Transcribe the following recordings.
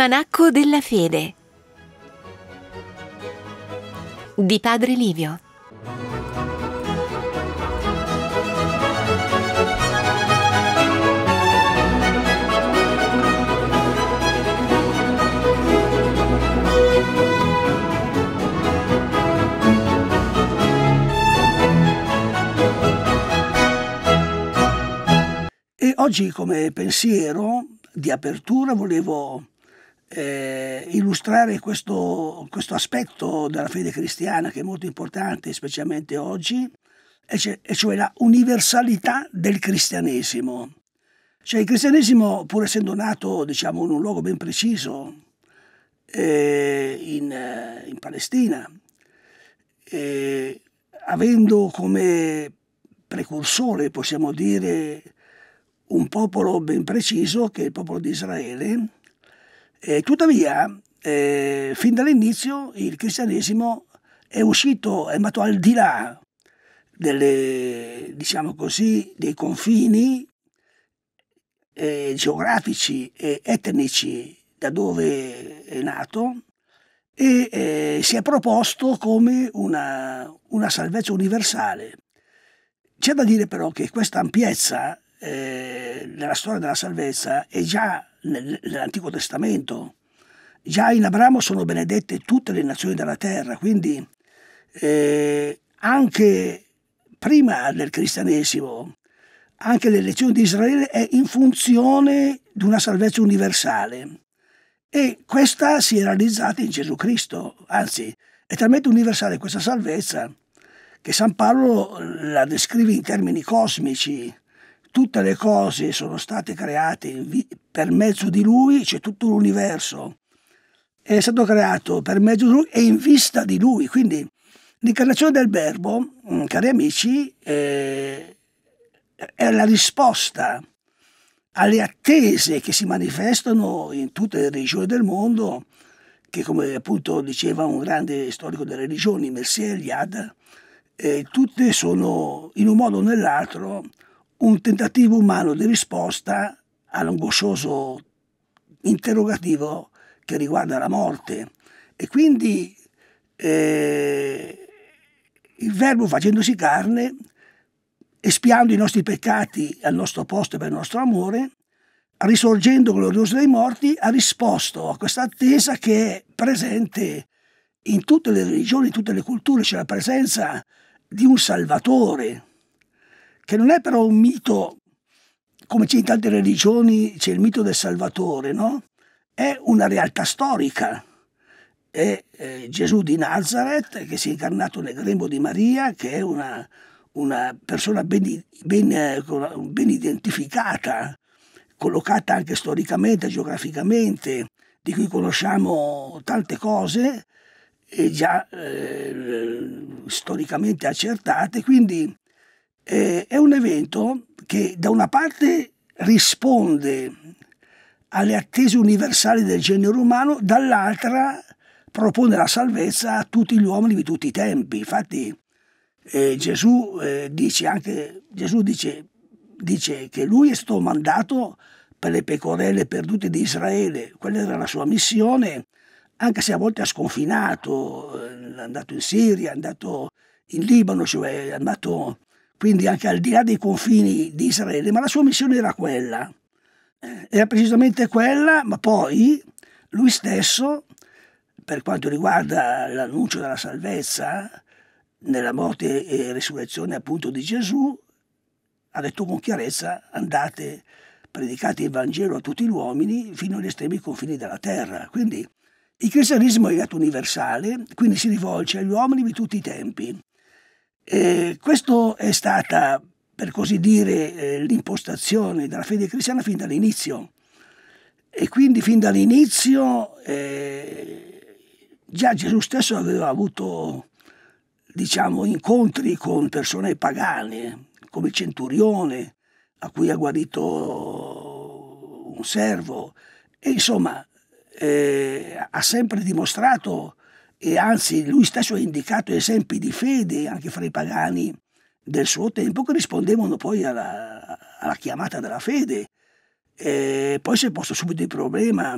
L'almanacco della fede di Padre Livio. E oggi come pensiero di apertura volevo eh, illustrare questo, questo, aspetto della fede cristiana che è molto importante, specialmente oggi, e cioè la universalità del cristianesimo. Cioè il cristianesimo, pur essendo nato diciamo, in un luogo ben preciso, eh, in, in, Palestina, eh, avendo come precursore, possiamo dire, un popolo ben preciso che è il popolo di Israele, eh, tuttavia, eh, fin dall'inizio il cristianesimo è uscito, è andato al di là delle, diciamo così, dei confini eh, geografici e etnici da dove è nato e eh, si è proposto come una, una salvezza universale. C'è da dire però che questa ampiezza eh, nella storia della salvezza è già nell'Antico Testamento. Già in Abramo sono benedette tutte le nazioni della terra, quindi eh, anche prima del cristianesimo, anche l'elezione di Israele è in funzione di una salvezza universale e questa si è realizzata in Gesù Cristo, anzi è talmente universale questa salvezza che San Paolo la descrive in termini cosmici, tutte le cose sono state create per mezzo di lui, c'è cioè tutto l'universo è stato creato per mezzo di lui e in vista di lui. Quindi l'incarnazione del verbo, mm, cari amici, eh, è la risposta alle attese che si manifestano in tutte le regioni del mondo, che come appunto diceva un grande storico delle religioni, Mercier Eliade, eh, tutte sono in un modo o nell'altro un tentativo umano di risposta all'angoscioso interrogativo che riguarda la morte. E quindi eh, il Verbo facendosi carne, espiando i nostri peccati al nostro posto e per il nostro amore, risorgendo glorioso dai morti, ha risposto a questa attesa che è presente in tutte le religioni, in tutte le culture, c'è la presenza di un Salvatore, che non è però un mito, come c'è in tante religioni, c'è il mito del Salvatore, no? È una realtà storica. È eh, Gesù di Nazareth che si è incarnato nel grembo di Maria, che è una, una persona ben, ben, eh, ben identificata, collocata anche storicamente, geograficamente, di cui conosciamo tante cose, e già eh, storicamente accertate, quindi eh, è un evento che da una parte risponde alle attese universali del genere umano, dall'altra propone la salvezza a tutti gli uomini di tutti i tempi. Infatti eh, Gesù, eh, dice anche, Gesù dice, dice che lui è stato mandato per le pecorelle perdute di Israele, quella era la sua missione, anche se a volte ha sconfinato, eh, è andato in Siria, è andato in Libano, cioè è andato quindi anche al di là dei confini di Israele, ma la sua missione era quella, eh, era precisamente quella, ma poi lui stesso, per quanto riguarda l'annuncio della salvezza, nella morte e resurrezione appunto di Gesù, ha detto con chiarezza andate, predicate il Vangelo a tutti gli uomini fino agli estremi confini della terra. Quindi il cristianesimo è un universale, quindi si rivolge agli uomini di tutti i tempi. Eh, questo è stata, per così dire, eh, l'impostazione della fede cristiana fin dall'inizio. E quindi fin dall'inizio eh, già Gesù stesso aveva avuto diciamo, incontri con persone pagane, come il centurione a cui ha guarito un servo. E insomma, eh, ha sempre dimostrato e anzi lui stesso ha indicato esempi di fede anche fra i pagani del suo tempo che rispondevano poi alla, alla chiamata della fede. E poi si è posto subito il problema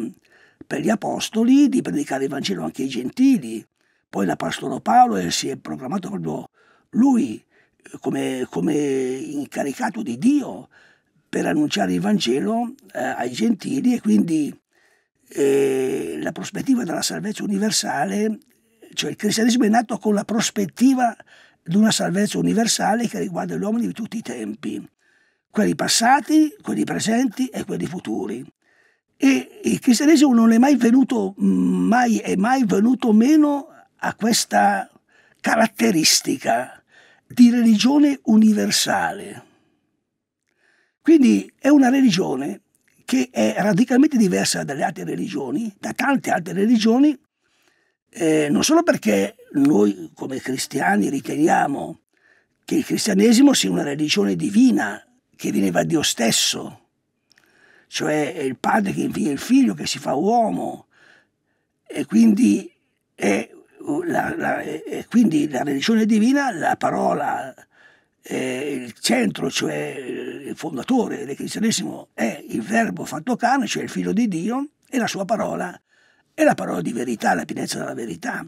per gli apostoli di predicare il Vangelo anche ai gentili. Poi l'Apostolo Paolo si è proclamato proprio lui come, come, incaricato di Dio per annunciare il Vangelo eh, ai gentili e quindi eh, la prospettiva della salvezza universale cioè il cristianesimo è nato con la prospettiva di una salvezza universale che riguarda gli uomini di tutti i tempi, quelli passati, quelli presenti e quelli futuri. E il cristianesimo non è mai venuto, mm, mai, è mai venuto meno a questa caratteristica di religione universale. Quindi è una religione che è radicalmente diversa dalle altre religioni, da tante altre religioni, eh, non solo perché noi come cristiani riteniamo che il cristianesimo sia una religione divina che viene da Dio stesso, cioè è il padre che invia il figlio che si fa uomo e quindi è uh, la, la, è quindi la religione divina, la parola, il centro, cioè il fondatore del cristianesimo è il verbo fatto carne, cioè il figlio di Dio e la sua parola è la parola di verità, la pienezza della verità.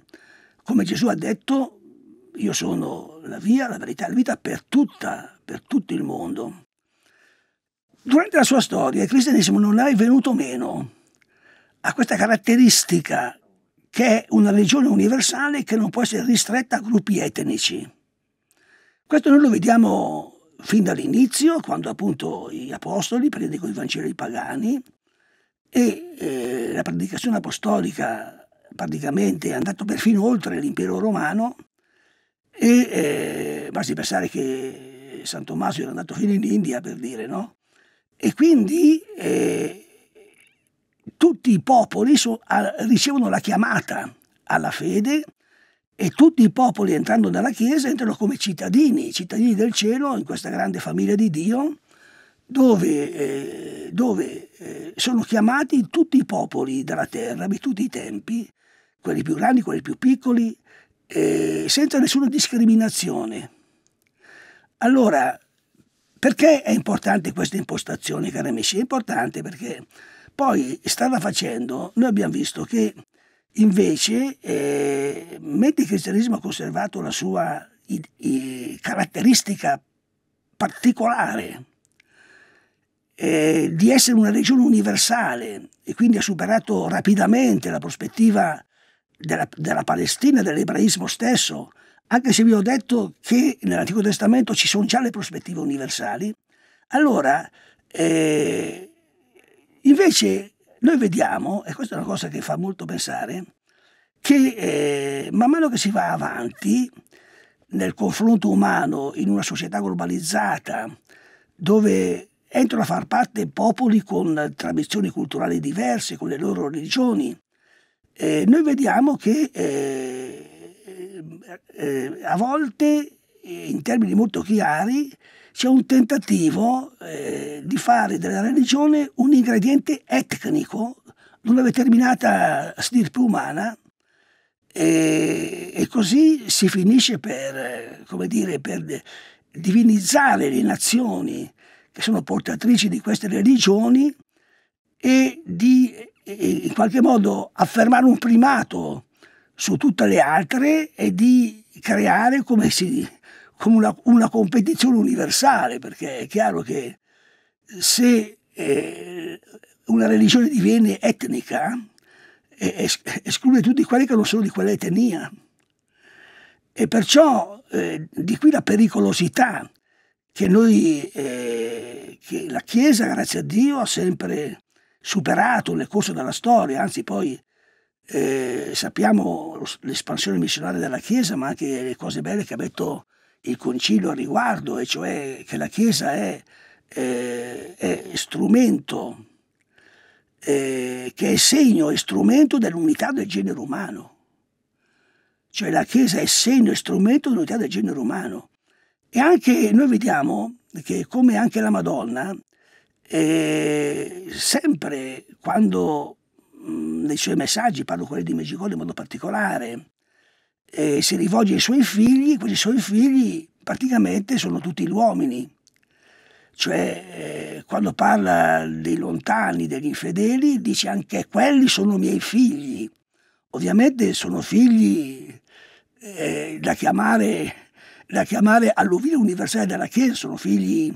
Come Gesù ha detto, io sono la via, la verità e la vita per, tutta, per tutto il mondo. Durante la sua storia il cristianesimo non è venuto meno a questa caratteristica che è una religione universale che non può essere ristretta a gruppi etnici. Questo noi lo vediamo fin dall'inizio, quando appunto gli apostoli predicano i Vangeli pagani, e eh, la predicazione apostolica praticamente è andata perfino oltre l'impero romano e eh, basti pensare che San Tommaso era andato fino in India per dire no? E quindi eh, tutti i popoli so, a, ricevono la chiamata alla fede e tutti i popoli entrando nella Chiesa entrano come cittadini, cittadini del cielo in questa grande famiglia di Dio dove, eh, dove eh, sono chiamati tutti i popoli della terra di tutti i tempi, quelli più grandi, quelli più piccoli, eh, senza nessuna discriminazione. Allora, perché è importante questa impostazione, cari amici? È importante perché poi, strada facendo, noi abbiamo visto che invece, eh, mentre il cristianesimo ha conservato la sua i, i, caratteristica particolare, eh, di essere una regione universale e quindi ha superato rapidamente la prospettiva della, della Palestina e dell'ebraismo stesso, anche se vi ho detto che nell'Antico Testamento ci sono già le prospettive universali, allora eh, invece noi vediamo, e questa è una cosa che fa molto pensare, che eh, man mano che si va avanti nel confronto umano in una società globalizzata dove entrano a far parte popoli con tradizioni culturali diverse, con le loro religioni. Eh, noi vediamo che eh, eh, a volte, in termini molto chiari, c'è un tentativo eh, di fare della religione un ingrediente etnico di una determinata stirpe umana e, così si finisce per, come dire, per divinizzare le nazioni che sono portatrici di queste religioni e di in qualche modo affermare un primato su tutte le altre e di creare come, si, come una, una, competizione universale, perché è chiaro che se eh, una religione diviene etnica, eh, es esclude tutti quelli che non sono di quell'etnia. E perciò eh, di qui la pericolosità che noi, eh, che la Chiesa, grazie a Dio, ha sempre superato nel corso della storia, anzi poi eh, sappiamo l'espansione missionaria della Chiesa, ma anche le cose belle che ha detto il Concilio a riguardo, e cioè che la Chiesa è, eh, è strumento, eh, che è segno e strumento dell'unità del genere umano. Cioè la Chiesa è segno e strumento dell'unità del genere umano. E anche noi vediamo che come anche la Madonna, eh, sempre quando mh, mm, nei suoi messaggi, parlo quelli di Megicolo in modo particolare, eh, si rivolge ai suoi figli, questi suoi figli praticamente sono tutti gli uomini. Cioè, eh, quando parla dei lontani, degli infedeli, dice anche quelli sono miei figli. Ovviamente sono figli eh, da chiamare da chiamare alluvione universale della Chiesa, sono figli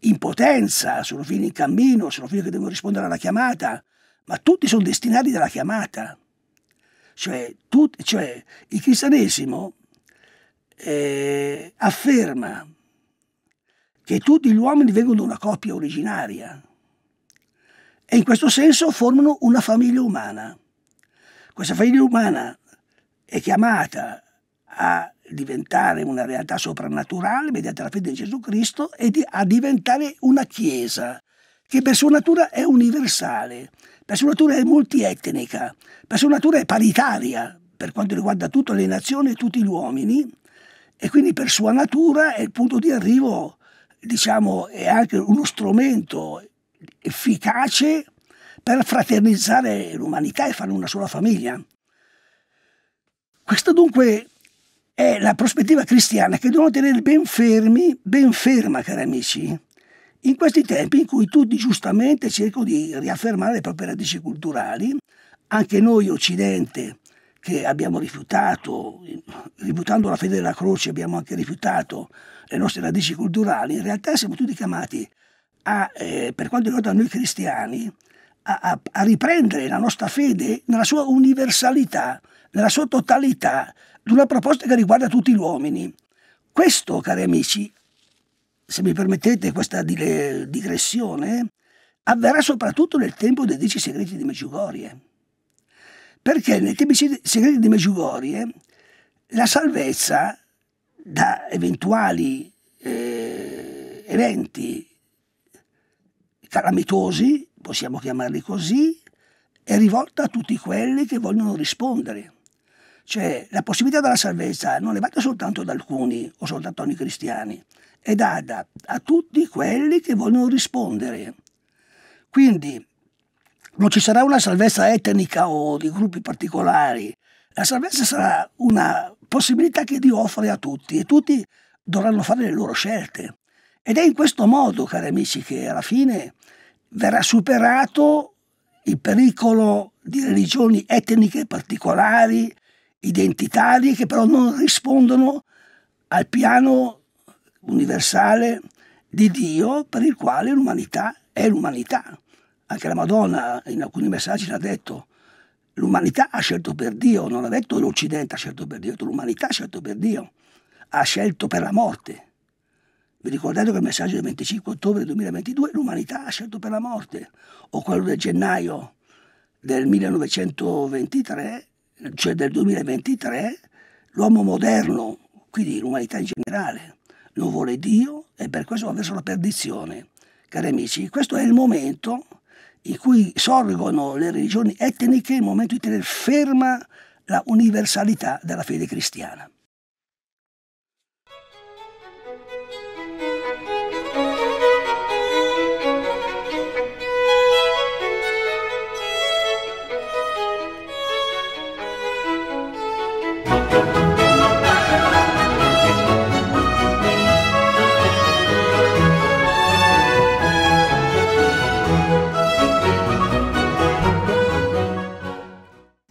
in potenza, sono figli in cammino, sono figli che devono rispondere alla chiamata, ma tutti sono destinati dalla chiamata. Cioè, tut, cioè il cristianesimo eh, afferma che tutti gli uomini vengono da una coppia originaria e in questo senso formano una famiglia umana. Questa famiglia umana è chiamata a diventare una realtà soprannaturale mediante la fede in Gesù Cristo e di, a diventare una Chiesa che per sua natura è universale, per sua natura è multietnica, per sua natura è paritaria per quanto riguarda tutte le nazioni e tutti gli uomini e quindi per sua natura è il punto di arrivo, diciamo, è anche uno strumento efficace per fraternizzare l'umanità e fare una sola famiglia. Questo dunque è la prospettiva cristiana che dobbiamo tenere ben fermi, ben ferma, cari amici, in questi tempi in cui tutti giustamente cercano di riaffermare le proprie radici culturali, anche noi Occidente che abbiamo rifiutato, rifiutando la fede della croce abbiamo anche rifiutato le nostre radici culturali, in realtà siamo tutti chiamati a, eh, per quanto riguarda noi cristiani, a, a, a riprendere la nostra fede nella sua universalità, nella sua totalità, di una proposta che riguarda tutti gli uomini. Questo, cari amici, se mi permettete questa digressione, avverrà soprattutto nel tempo dei dieci segreti di Meggiugorie. Perché nei tempi segreti di Meggiugorie la salvezza da eventuali eh, eventi calamitosi possiamo chiamarli così, è rivolta a tutti quelli che vogliono rispondere. Cioè la possibilità della salvezza non è data soltanto ad alcuni o soltanto ai cristiani, è data a tutti quelli che vogliono rispondere. Quindi non ci sarà una salvezza etnica o di gruppi particolari, la salvezza sarà una possibilità che Dio offre a tutti e tutti dovranno fare le loro scelte. Ed è in questo modo, cari amici, che alla fine verrà superato il pericolo di religioni etniche particolari, identitarie, che però non rispondono al piano universale di Dio per il quale l'umanità è l'umanità. Anche la Madonna in alcuni messaggi l'ha detto, l'umanità ha scelto per Dio, non ha detto l'Occidente ha scelto per Dio, l'umanità ha scelto per Dio, ha scelto per la morte. Vi ricordate quel messaggio del 25 ottobre 2022? L'umanità ha scelto per la morte. O quello del gennaio del 1923, cioè del 2023, l'uomo moderno, quindi l'umanità in generale, non vuole Dio e per questo va verso la perdizione. Cari amici, questo è il momento in cui sorgono le religioni etniche, il momento di tenere ferma la universalità della fede cristiana.